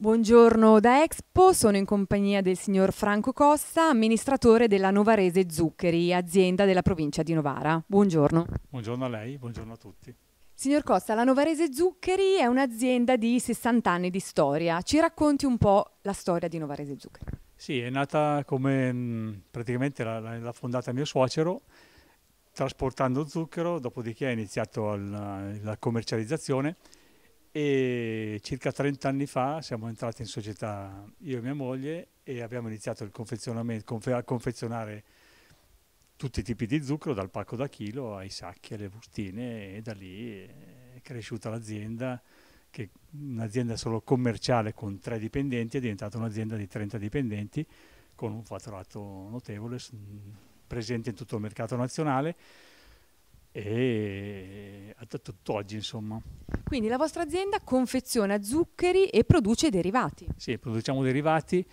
Buongiorno da Expo, sono in compagnia del signor Franco Costa, amministratore della Novarese Zuccheri, azienda della provincia di Novara. Buongiorno. Buongiorno a lei, buongiorno a tutti. Signor Costa, la Novarese Zuccheri è un'azienda di 60 anni di storia. Ci racconti un po' la storia di Novarese Zuccheri? Sì, è nata come mm, praticamente l'ha fondata mio suocero trasportando zucchero, dopodiché ha iniziato la commercializzazione e circa 30 anni fa siamo entrati in società io e mia moglie e abbiamo iniziato confe a confezionare tutti i tipi di zucchero, dal pacco da chilo ai sacchi, alle bustine e da lì è cresciuta l'azienda che un'azienda solo commerciale con tre dipendenti è diventata un'azienda di 30 dipendenti con un fatturato notevole presente in tutto il mercato nazionale e a tutt'oggi insomma. Quindi la vostra azienda confeziona zuccheri e produce derivati? Sì, produciamo derivati,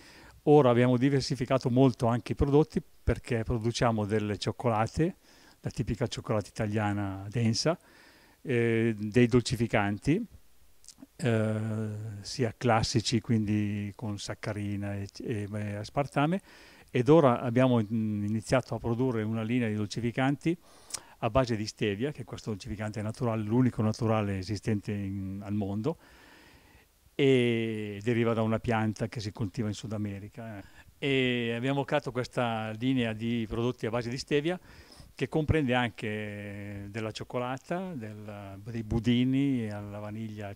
ora abbiamo diversificato molto anche i prodotti perché produciamo delle cioccolate, la tipica cioccolata italiana densa, eh, dei dolcificanti, eh, sia classici quindi con saccarina e, e, e aspartame ed ora abbiamo iniziato a produrre una linea di dolcificanti a base di stevia, che è questo dolcificante naturale, l'unico naturale esistente in, al mondo, e deriva da una pianta che si coltiva in Sud America. Eh. E abbiamo creato questa linea di prodotti a base di stevia che comprende anche della cioccolata, del, dei budini alla vaniglia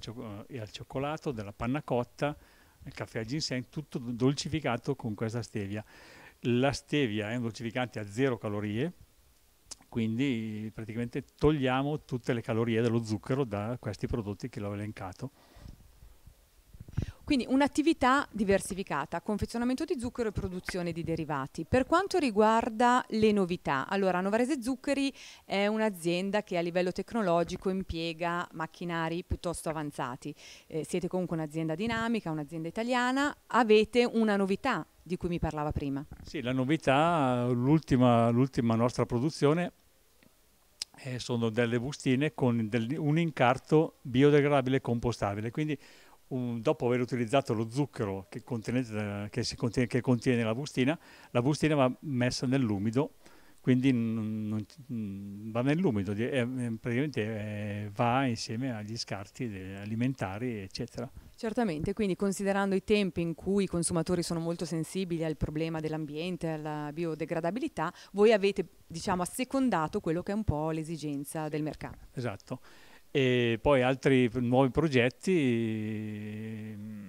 e al cioccolato, della panna cotta, il caffè al ginseng, tutto dolcificato con questa stevia. La stevia è un dolcificante a zero calorie, quindi praticamente togliamo tutte le calorie dello zucchero da questi prodotti che l'ho elencato. Quindi un'attività diversificata, confezionamento di zucchero e produzione di derivati. Per quanto riguarda le novità, allora Novarese Zuccheri è un'azienda che a livello tecnologico impiega macchinari piuttosto avanzati. Eh, siete comunque un'azienda dinamica, un'azienda italiana, avete una novità di cui mi parlava prima. Sì, la novità, l'ultima, nostra produzione eh, sono delle bustine con del, un incarto biodegradabile e compostabile, quindi un, dopo aver utilizzato lo zucchero che, contiene, eh, che, contiene, che contiene la bustina, la bustina va messa nell'umido quindi non, non, mm, va nell'umido, eh, mm, praticamente eh, va insieme agli scarti alimentari, eccetera. Certamente, quindi considerando i tempi in cui i consumatori sono molto sensibili al problema dell'ambiente, alla biodegradabilità, voi avete diciamo, assecondato quello che è un po' l'esigenza del mercato. Esatto, e poi altri nuovi progetti, mm,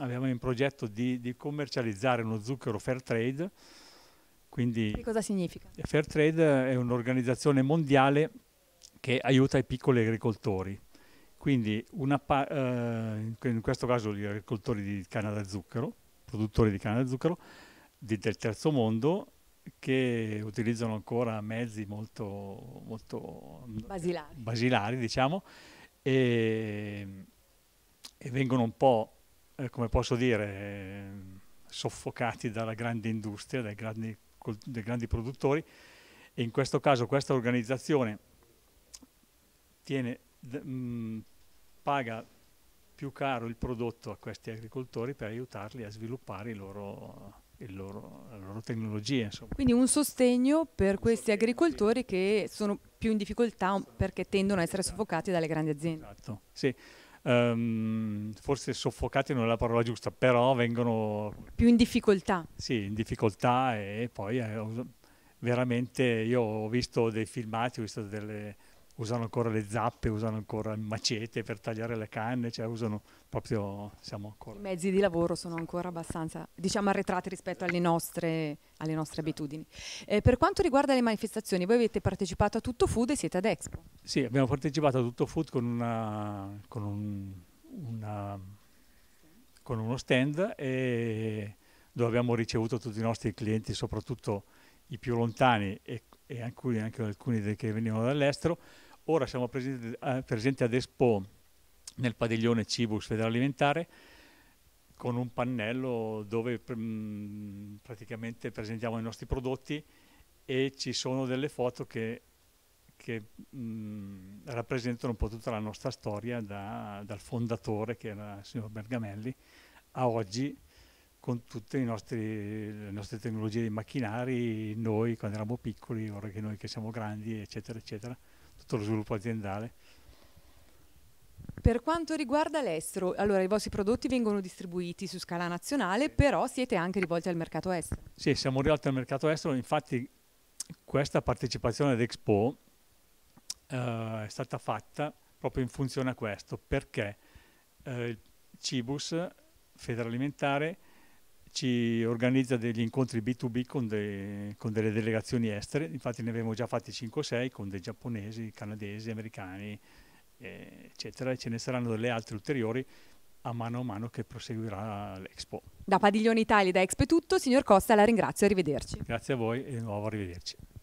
abbiamo in progetto di, di commercializzare uno zucchero fair trade, quindi che cosa significa? Fairtrade è un'organizzazione mondiale che aiuta i piccoli agricoltori. Quindi eh, in questo caso gli agricoltori di canna da zucchero, produttori di canna da zucchero di, del terzo mondo che utilizzano ancora mezzi molto, molto mm, basilari. basilari diciamo, e, e, vengono un po', eh, come posso dire, ehm, soffocati dalla grande industria, dai grandi dei grandi produttori e in questo caso questa organizzazione tiene, mh, mm, paga più caro il prodotto a questi agricoltori per aiutarli a sviluppare i loro, il loro, la loro tecnologia. Insomma. Quindi un sostegno per un questi sostegno, agricoltori sì. che sono più in difficoltà perché tendono a essere soffocati dalle grandi aziende. Esatto, sì um, forse soffocati non è la parola giusta, però vengono... Più in difficoltà. Sì, in difficoltà e poi eh, veramente io ho visto dei filmati, ho visto delle usano ancora le zappe, usano ancora il macete per tagliare le canne, cioè usano proprio, siamo ancora... I mezzi di lavoro sono ancora abbastanza, diciamo, arretrati rispetto alle nostre, alle nostre esatto. abitudini. Eh, per quanto riguarda le manifestazioni, voi avete partecipato a Tutto Food e siete ad Expo? Sì, abbiamo partecipato a Tutto Food con, una, con, un, una, con uno stand dove abbiamo ricevuto tutti i nostri clienti, soprattutto i più lontani e, e alcuni, anche alcuni che venivano dall'estero, Ora siamo presenti, eh, presenti ad Expo nel padiglione Cibus Federalimentare con un pannello dove pr mm, praticamente presentiamo i nostri prodotti e ci sono delle foto che, che mh, mm, rappresentano un po' tutta la nostra storia da, dal fondatore che era il signor Bergamelli a oggi con tutte nostri, le nostre tecnologie di macchinari, noi quando eravamo piccoli, ora che noi che siamo grandi, eccetera, eccetera tutto lo sviluppo aziendale. Per quanto riguarda l'estero, allora i vostri prodotti vengono distribuiti su scala nazionale, però siete anche rivolti al mercato estero. Sì, siamo rivolti al mercato estero, infatti questa partecipazione ad Expo eh, è stata fatta proprio in funzione a questo, perché eh, il Cibus Federalimentare ci organizza degli incontri B2B con, de, con delle delegazioni estere, infatti ne abbiamo già fatti 5 o 6 con dei giapponesi, canadesi, americani, eh, eccetera, e ce ne saranno delle altre ulteriori a mano a mano che proseguirà l'Expo. Da Padiglione Italia, e da Expo è tutto, signor Costa la ringrazio, arrivederci. Grazie a voi e di nuovo arrivederci.